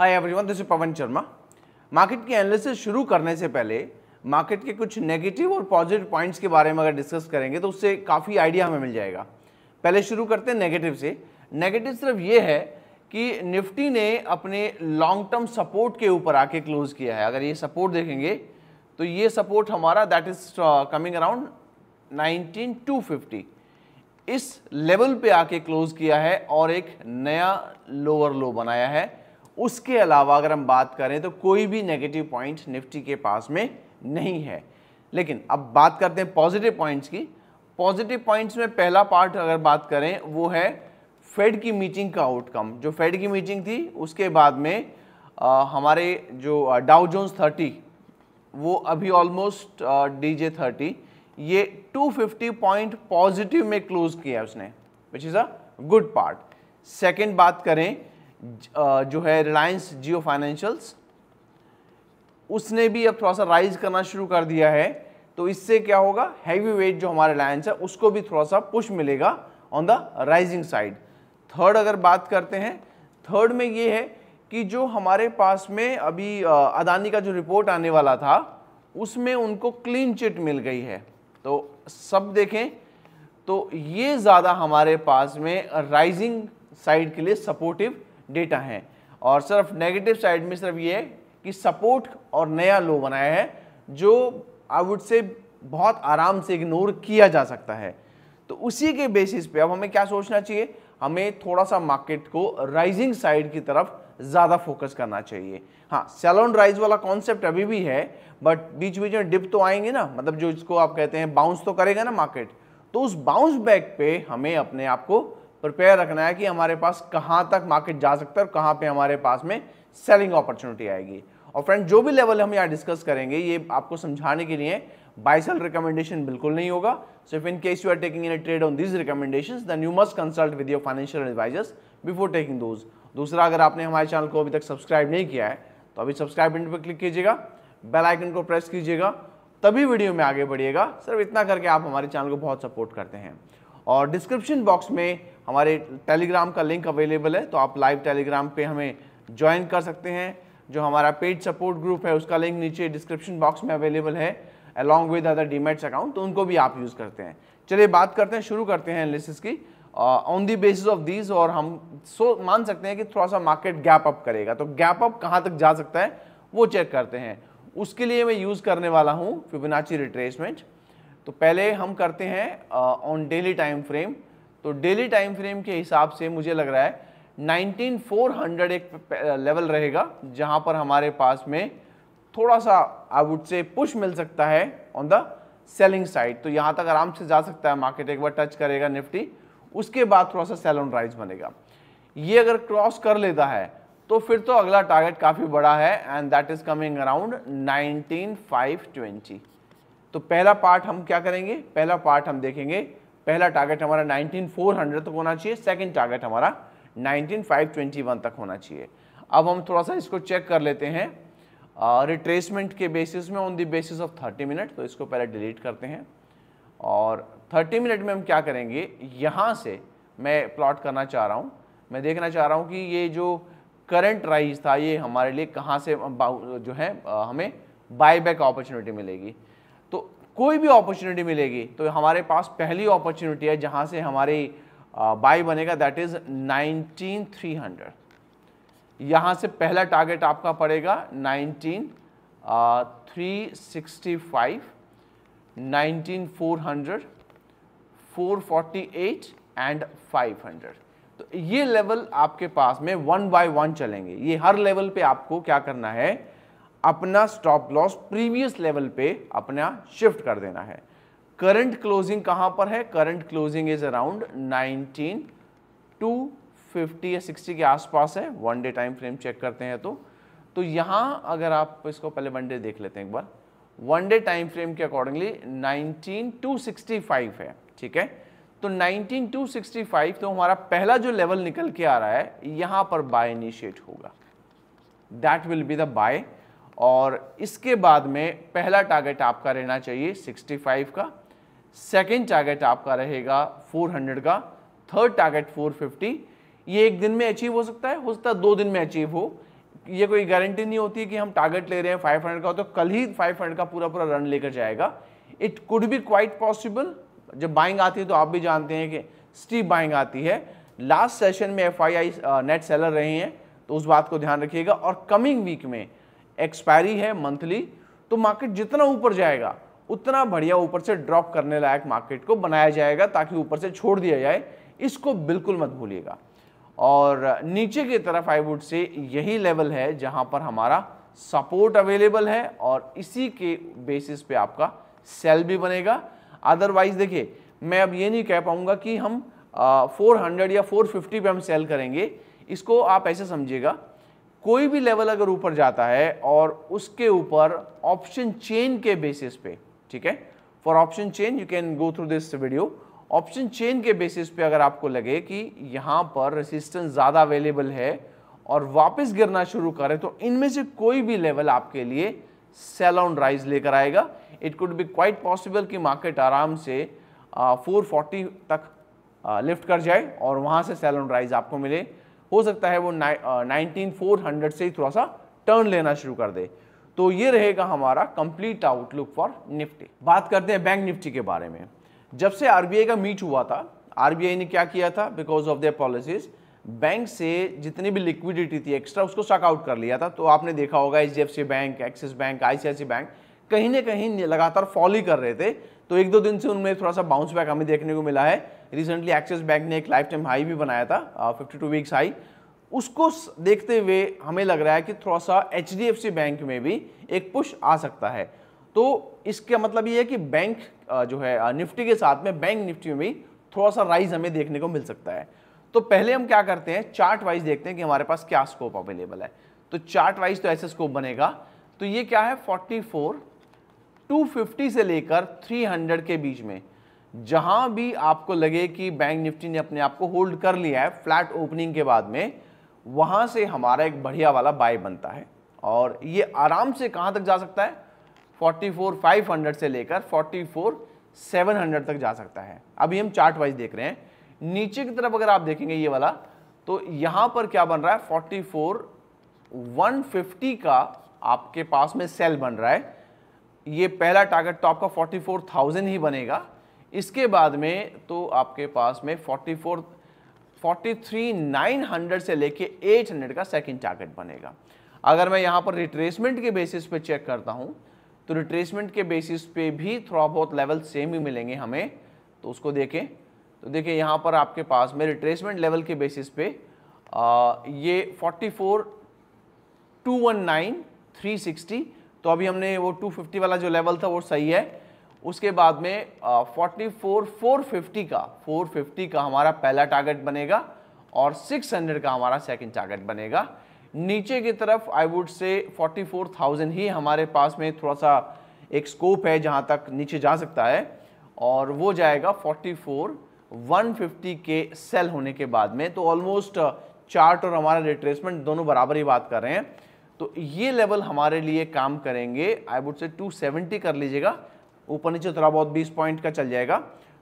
hi everyone this is Pawan Sharma market की analysis शुरू करने से पहले मार्केट के कुछ नेगेटिव और पॉजिटिव पॉइंट्स के बारे में अगर डिस्कस करेंगे तो उससे काफ़ी आइडिया हमें मिल जाएगा पहले शुरू करते हैं नेगेटिव से नेगेटिव सिर्फ ये है कि निफ्टी ने अपने लॉन्ग टर्म सपोर्ट के ऊपर आके क्लोज़ किया है अगर ये सपोर्ट देखेंगे तो ये सपोर्ट हमारा that is coming around fifty इस लेवल पे आके क्लोज़ किया है और एक नया लोअर लो बनाया है उसके अलावा अगर हम बात करें तो कोई भी नेगेटिव पॉइंट निफ्टी के पास में नहीं है लेकिन अब बात करते हैं पॉजिटिव पॉइंट्स की पॉजिटिव पॉइंट्स में पहला पार्ट अगर बात करें वो है फेड की मीटिंग का आउटकम जो फेड की मीटिंग थी उसके बाद में आ, हमारे जो डाउ जोन्स थर्टी वो अभी ऑलमोस्ट डी जे थर्टी ये 250 पॉइंट पॉजिटिव में क्लोज किया उसने which is a good part second बात करें जो है रिलायंस जियो फाइनेंशियल्स उसने भी अब थोड़ा सा राइज करना शुरू कर दिया है तो इससे क्या होगा हैवी वेट जो हमारे रिलायंस है उसको भी थोड़ा सा पुश मिलेगा on the rising side third अगर बात करते हैं थर्ड में ये है कि जो हमारे पास में अभी अदानी का जो रिपोर्ट आने वाला था उसमें उनको क्लीन चिट मिल गई है तो सब देखें तो ये ज़्यादा हमारे पास में राइजिंग साइड के लिए सपोर्टिव डेटा है और सिर्फ नेगेटिव साइड में सिर्फ ये है कि सपोर्ट और नया लो बनाया है जो आई वुड से बहुत आराम से इग्नोर किया जा सकता है तो उसी के बेसिस पे अब हमें क्या सोचना चाहिए हमें थोड़ा सा मार्केट को राइजिंग साइड की तरफ ज़्यादा फोकस करना चाहिए हाँ सेल राइज वाला कॉन्सेप्ट अभी भी है बट बीच बीच में डिप तो आएंगे ना मतलब जो इसको आप कहते हैं बाउंस तो करेगा ना मार्केट तो उस बाउंस बैक पे हमें अपने आप को प्रिपेयर रखना है कि हमारे पास कहाँ तक मार्केट जा सकता है और कहाँ पे हमारे पास में सेलिंग अपॉर्चुनिटी आएगी और फ्रेंड जो भी लेवल हम यहाँ डिस्कस करेंगे ये आपको समझाने के लिए बाई सेल रिकमेंडेशन बिल्कुल नहीं होगा so if in case you are taking in trade on these recommendation then you must consult with your financial advisers before taking those दूसरा अगर आपने हमारे चैनल को अभी तक सब्सक्राइब नहीं किया है तो अभी सब्सक्राइब बटन पर क्लिक कीजिएगा बेल आइकन को प्रेस कीजिएगा तभी वीडियो में आगे बढ़िएगा सिर्फ इतना करके आप हमारे चैनल को बहुत सपोर्ट करते हैं और डिस्क्रिप्शन बॉक्स में हमारे टेलीग्राम का लिंक अवेलेबल है तो आप लाइव टेलीग्राम पे हमें ज्वाइन कर सकते हैं जो हमारा पेज सपोर्ट ग्रुप है उसका लिंक नीचे डिस्क्रिप्शन बॉक्स में अवेलेबल है along with other demats account तो उनको भी आप यूज़ करते हैं चलिए बात करते हैं शुरू करते हैं एनालिसिस की on the basis of these और हम सो मान सकते हैं कि थोड़ा सा मार्केट गैप अप करेगा तो गैप अप कहाँ तक जा सकता है वो चेक करते हैं उसके लिए मैं यूज़ करने वाला हूँ फिबोनाची रिट्रेसमेंट तो पहले हम करते हैं ऑन डेली टाइम फ्रेम तो डेली टाइम फ्रेम के हिसाब से मुझे लग रहा है 19400 एक लेवल रहेगा जहां पर हमारे पास में थोड़ा सा आई वुड से पुश मिल सकता है ऑन द सेलिंग साइड तो यहाँ तक आराम से जा सकता है मार्केट एक बार टच करेगा निफ्टी उसके बाद थोड़ा सा सेल ऑन राइज बनेगा ये अगर क्रॉस कर लेता है तो फिर तो अगला टारगेट काफ़ी बड़ा है and that is coming around twenty तो पहला पार्ट हम क्या करेंगे पहला पार्ट हम देखेंगे पहला टारगेट हमारा 19400 तक होना चाहिए सेकंड टारगेट हमारा 19521 तक होना चाहिए अब हम थोड़ा सा इसको चेक कर लेते हैं रिट्रेसमेंट के बेसिस में on the basis of 30 minute तो इसको पहले डिलीट करते हैं और 30 मिनट में हम क्या करेंगे यहाँ से मैं प्लॉट करना चाह रहा हूँ मैं देखना चाह रहा हूँ कि ये जो करंट राइज था ये हमारे लिए कहाँ से जो है हमें बाई बैक अपॉर्चुनिटी मिलेगी तो कोई भी अपॉर्चुनिटी मिलेगी तो हमारे पास पहली अपॉर्चुनिटी है जहाँ से हमारी बाई बनेगा that is nineteen three hundred यहाँ से पहला टारगेट आपका पड़ेगा nineteen three sixty five nineteen four hundred four forty eight and five hundred तो ये लेवल आपके पास में वन बाय वन चलेंगे ये हर लेवल पे आपको क्या करना है अपना स्टॉप लॉस प्रीवियस लेवल पे अपना शिफ्ट कर देना है करंट क्लोजिंग कहां पर है current closing is around 19 to 50 या 60 के आसपास है one day time frame check करते हैं तो तो यहाँ अगर आप इसको पहले वन डे देख लेते हैं एक बार वन डे टाइम फ्रेम के अकॉर्डिंगली 19 टू 65 है ठीक है तो 19 टू 65 तो हमारा पहला जो लेवल निकल के आ रहा है यहां पर बाय इनिशिएट होगा that will be the buy और इसके बाद में पहला टारगेट आपका रहना चाहिए 65 का सेकेंड टारगेट आपका रहेगा 400 का थर्ड टारगेट 450 ये एक दिन में अचीव हो सकता है हो सकता है दो दिन में अचीव हो ये कोई गारंटी नहीं होती कि हम टारगेट ले रहे हैं 500 का तो कल ही 500 का पूरा पूरा रन लेकर जाएगा it could be quite possible जब बाइंग आती है तो आप भी जानते हैं कि स्टीप बाइंग आती है लास्ट सेशन में एफ नेट सेलर रहे हैं तो उस बात को ध्यान रखिएगा और कमिंग वीक में एक्सपायरी है मंथली तो मार्केट जितना ऊपर जाएगा उतना बढ़िया ऊपर से ड्रॉप करने लायक मार्केट को बनाया जाएगा ताकि ऊपर से छोड़ दिया जाए इसको बिल्कुल मत भूलिएगा और नीचे की तरफ आई वुड से यही लेवल है जहां पर हमारा सपोर्ट अवेलेबल है और इसी के बेसिस पे आपका सेल भी बनेगा अदरवाइज देखिए मैं अब ये नहीं कह पाऊंगा कि हम आ, 400 या 450 पे हम सेल करेंगे इसको आप ऐसे समझिएगा कोई भी लेवल अगर ऊपर जाता है और उसके ऊपर ऑप्शन चेन के बेसिस पे ठीक है for option chain you can go through this video option chain के बेसिस पे अगर आपको लगे कि यहाँ पर रेसिस्टेंस ज़्यादा अवेलेबल है और वापस गिरना शुरू करें तो इनमें से कोई भी लेवल आपके लिए सेल ऑन राइज लेकर आएगा it could be quite possible कि मार्केट आराम से फोर फोर्टी तक लिफ्ट कर जाए और वहाँ से सेल ऑन राइज आपको मिले हो सकता है वो नाइनटीन फोर हंड्रेड से थोड़ा सा टर्न लेना शुरू कर दे तो ये रहेगा हमारा कंप्लीट आउटलुक फॉर निफ्टी बात करते हैं बैंक निफ्टी के बारे में जब से आरबीआई का मीट हुआ था आरबीआई ने क्या किया था because of their policies bank से जितनी भी लिक्विडिटी थी एक्स्ट्रा उसको सकआउट कर लिया था तो आपने देखा होगा H bank Axis bank I bank कहीं ना कहीं लगातार फॉल ही कर रहे थे तो एक दो दिन से उनमें थोड़ा सा बाउंस बैक हमें देखने को मिला है रिसेंटली एक्सिस बैंक ने एक लाइफ टाइम हाई भी बनाया था फिफ्टी टू वीक्स हाई उसको देखते हुए हमें लग रहा है कि थोड़ा सा H D F C bank में भी एक पुश आ सकता है तो इसका मतलब ये है कि बैंक जो है निफ्टी के साथ में बैंक निफ्टी में भी थोड़ा सा राइज हमें देखने को मिल सकता है तो पहले हम क्या करते हैं चार्ट वाइज देखते हैं कि हमारे पास क्या स्कोप अवेलेबल है तो चार्ट वाइज तो ऐसे स्कोप बनेगा तो ये क्या है 44 250 से लेकर 300 के बीच में जहां भी आपको लगे कि बैंक निफ्टी ने अपने आप को होल्ड कर लिया है फ्लैट ओपनिंग के बाद में वहां से हमारा एक बढ़िया वाला बाय बनता है और ये आराम से कहां तक जा सकता है 44,500 से लेकर 44,700 तक जा सकता है अभी हम चार्ट वाइज देख रहे हैं नीचे की तरफ अगर आप देखेंगे ये वाला तो यहाँ पर क्या बन रहा है फोर्टी का आपके पास में सेल बन रहा है ये पहला टारगेट तो आपका 44,000 ही बनेगा इसके बाद में तो आपके पास में 44 43 900 से लेके 800 का सेकंड टारगेट बनेगा अगर मैं यहाँ पर रिट्रेसमेंट के बेसिस पे चेक करता हूँ तो रिट्रेसमेंट के बेसिस पे भी थोड़ा बहुत लेवल सेम ही मिलेंगे हमें तो उसको देखें तो देखिए यहाँ पर आपके पास में रिट्रेसमेंट लेवल के बेसिस पे आ, ये 44 219 360 तो अभी हमने वो 250 वाला जो लेवल था वो सही है उसके बाद में फोर्टी फोर फोर फिफ्टी का फोर फिफ्टी का हमारा पहला टारगेट बनेगा और सिक्स हंड्रेड का हमारा सेकेंड टारगेट बनेगा नीचे की तरफ I would say forty four thousand ही हमारे पास में थोड़ा सा एक स्कोप है जहाँ तक नीचे जा सकता है और वो जाएगा फोर्टी फोर वन फिफ्टी के सेल होने के बाद में तो ऑलमोस्ट चार्ट और हमारा रिट्रेसमेंट दोनों बराबर ही बात कर रहे हैं तो ये लेवल हमारे लिए काम करेंगे आई वुड से 270 कर लीजिएगा ऊपर नीचे थोड़ा बहुत बीस पॉइंट का चल जाएगा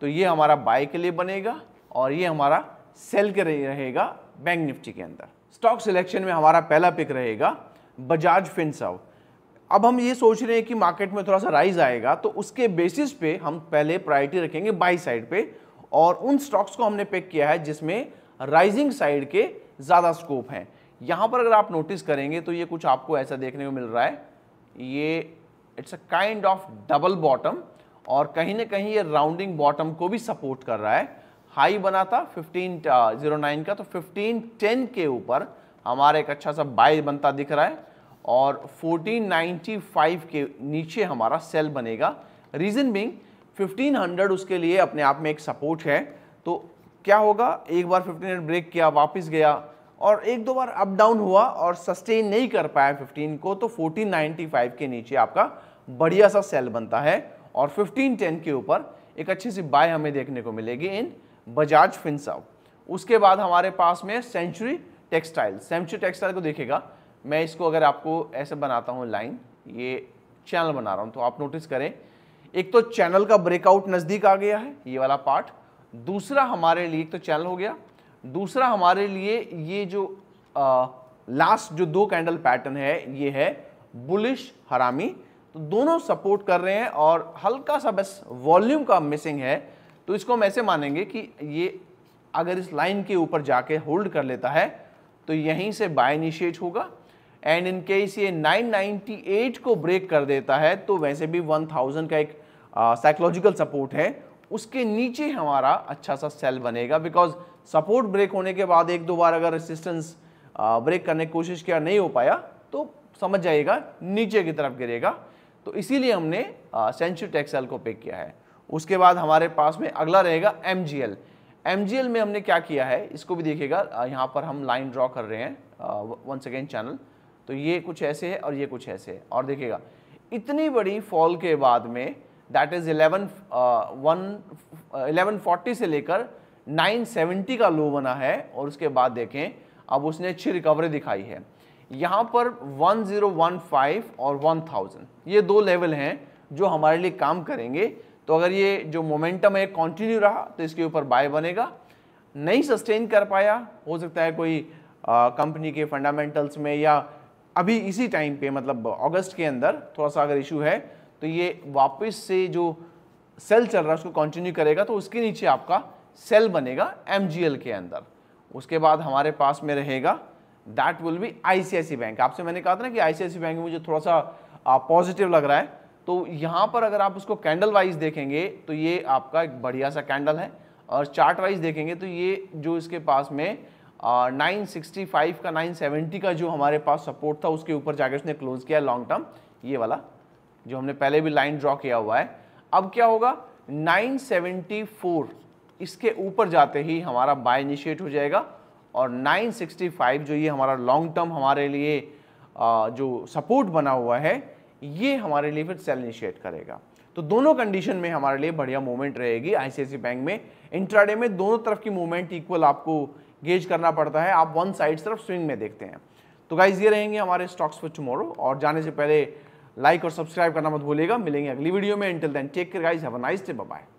तो ये हमारा बाय के लिए बनेगा और ये हमारा सेल के लिए रहेगा बैंक निफ्टी के अंदर स्टॉक सिलेक्शन में हमारा पहला पिक रहेगा बजाज फिनसव अब हम ये सोच रहे हैं कि मार्केट में थोड़ा सा राइज आएगा तो उसके बेसिस पे हम पहले प्रायोरिटी रखेंगे बाई साइड पे और उन स्टॉक्स को हमने पिक किया है जिसमें राइजिंग साइड के ज़्यादा स्कोप हैं यहाँ पर अगर आप नोटिस करेंगे तो ये कुछ आपको ऐसा देखने को मिल रहा है ये it's a kind of double bottom और कहीं ना कहीं ये राउंडिंग बॉटम को भी सपोर्ट कर रहा है हाई बना था फिफ्टीन जीरो नाइन का तो फिफ्टीन टेन के ऊपर हमारा एक अच्छा सा बाय बनता दिख रहा है और फोर्टीन नाइन्टी फाइव के नीचे हमारा सेल बनेगा रीज़न बिंग फिफ्टीन हंड्रेड उसके लिए अपने आप में एक सपोर्ट है तो क्या होगा एक बार फिफ्टीन हंड्रेड ब्रेक किया वापस गया और एक दो बार अप डाउन हुआ और सस्टेन नहीं कर पाया 15 को तो 1495 के नीचे आपका बढ़िया सा सेल बनता है और 1510 के ऊपर एक अच्छी सी बाय हमें देखने को मिलेगी इन बजाज फिनसव उसके बाद हमारे पास में सेंचुरी टेक्सटाइल सेंचुरी टेक्सटाइल को देखेगा मैं इसको अगर आपको ऐसे बनाता हूँ लाइन ये चैनल बना रहा हूँ तो आप नोटिस करें एक तो चैनल का ब्रेकआउट नज़दीक आ गया है ये वाला पार्ट दूसरा हमारे लिए एक तो चैनल हो गया दूसरा हमारे लिए ये जो लास्ट जो दो कैंडल पैटर्न है ये है बुलिश हरामी तो दोनों सपोर्ट कर रहे हैं और हल्का सा बस वॉल्यूम का मिसिंग है तो इसको हम ऐसे मानेंगे कि ये अगर इस लाइन के ऊपर जाके होल्ड कर लेता है तो यहीं से बाय इनिशिएट होगा एंड इन केस ये 998 को ब्रेक कर देता है तो वैसे भी 1000 का एक साइकोलॉजिकल सपोर्ट है उसके नीचे हमारा अच्छा सा सेल बनेगा बिकॉज सपोर्ट ब्रेक होने के बाद एक दो बार अगर रेसिस्टेंस ब्रेक करने की कोशिश किया नहीं हो पाया तो समझ जाइएगा नीचे की तरफ गिरेगा तो इसीलिए हमने सेंचुरी टेक्सटाइल को पिक किया है उसके बाद हमारे पास में अगला रहेगा एम जी में हमने क्या किया है इसको भी देखिएगा यहाँ पर हम लाइन ड्रॉ कर रहे हैं वन सेकेंड चैनल तो ये कुछ ऐसे है और ये कुछ ऐसे है और देखिएगा इतनी बड़ी फॉल के बाद में that is 11 one eleven forty से लेकर 970 का लो बना है और उसके बाद देखें अब उसने अच्छी रिकवरी दिखाई है यहाँ पर 1015 और 1000 ये दो लेवल हैं जो हमारे लिए काम करेंगे तो अगर ये जो मोमेंटम है कंटिन्यू रहा तो इसके ऊपर बाय बनेगा नहीं सस्टेन कर पाया हो सकता है कोई कंपनी के फंडामेंटल्स में या अभी इसी टाइम पे मतलब अगस्त के अंदर थोड़ा सा अगर इशू है तो ये वापस से जो सेल चल रहा है उसको कंटिन्यू करेगा तो उसके नीचे आपका सेल बनेगा एम के अंदर उसके बाद हमारे पास में रहेगा that will be ICICI bank आपसे मैंने कहा था ना कि आईसीआईसी बैंक मुझे थोड़ा सा पॉजिटिव लग रहा है तो यहाँ पर अगर आप उसको कैंडल वाइज देखेंगे तो ये आपका एक बढ़िया सा कैंडल है और चार्ट वाइज देखेंगे तो ये जो इसके पास में सिक्सटी फाइव का 970 का जो हमारे पास सपोर्ट था उसके ऊपर जाकर उसने क्लोज किया लॉन्ग टर्म ये वाला जो हमने पहले भी लाइन ड्रॉ किया हुआ है अब क्या होगा 974 इसके ऊपर जाते ही हमारा बाय इनिशिएट हो जाएगा और 965 जो ये हमारा लॉन्ग टर्म हमारे लिए जो सपोर्ट बना हुआ है ये हमारे लिए फिर सेल इनिशिएट करेगा तो दोनों कंडीशन में हमारे लिए बढ़िया मूवमेंट रहेगी आईसीआईसी बैंक में इंट्राडे में दोनों तरफ की मूवमेंट इक्वल आपको गेज करना पड़ता है आप वन साइड सिर्फ स्विंग में देखते हैं तो गाइज ये रहेंगे हमारे स्टॉक्स फॉर टुमारो और जाने से पहले लाइक और सब्सक्राइब करना मत भूलिएगा मिलेंगे अगली वीडियो में until then take care guys have a nice day bye